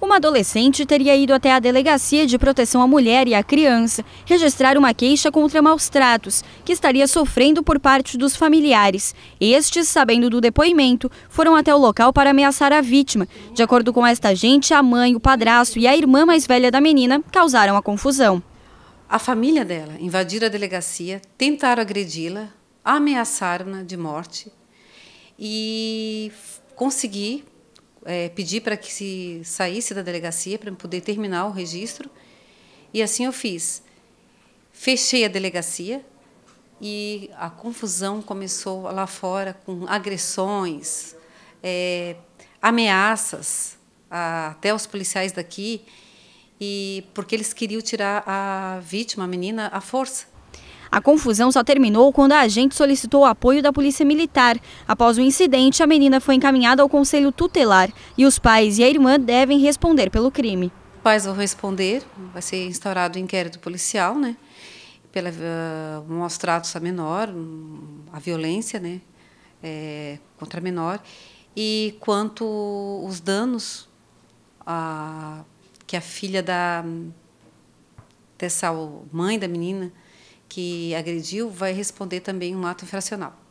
Uma adolescente teria ido até a Delegacia de Proteção à Mulher e à Criança registrar uma queixa contra maus tratos, que estaria sofrendo por parte dos familiares. Estes, sabendo do depoimento, foram até o local para ameaçar a vítima. De acordo com esta gente, a mãe, o padrasto e a irmã mais velha da menina causaram a confusão. A família dela invadiram a delegacia, tentaram agredi-la, ameaçaram-na de morte e consegui é, pedi para que se saísse da delegacia para poder terminar o registro. E assim eu fiz. Fechei a delegacia e a confusão começou lá fora com agressões, é, ameaças a, até os policiais daqui e porque eles queriam tirar a vítima, a menina, à força. A confusão só terminou quando a agente solicitou o apoio da Polícia Militar. Após o incidente, a menina foi encaminhada ao Conselho Tutelar e os pais e a irmã devem responder pelo crime. Os pais vão responder, vai ser instaurado o um inquérito policial, né? Pela uh, ah, maus tratos a é menor, hum, a violência, né? É, contra a menor. E quanto os danos a, que a filha da hum, dessa mãe da menina que agrediu vai responder também um ato infracional.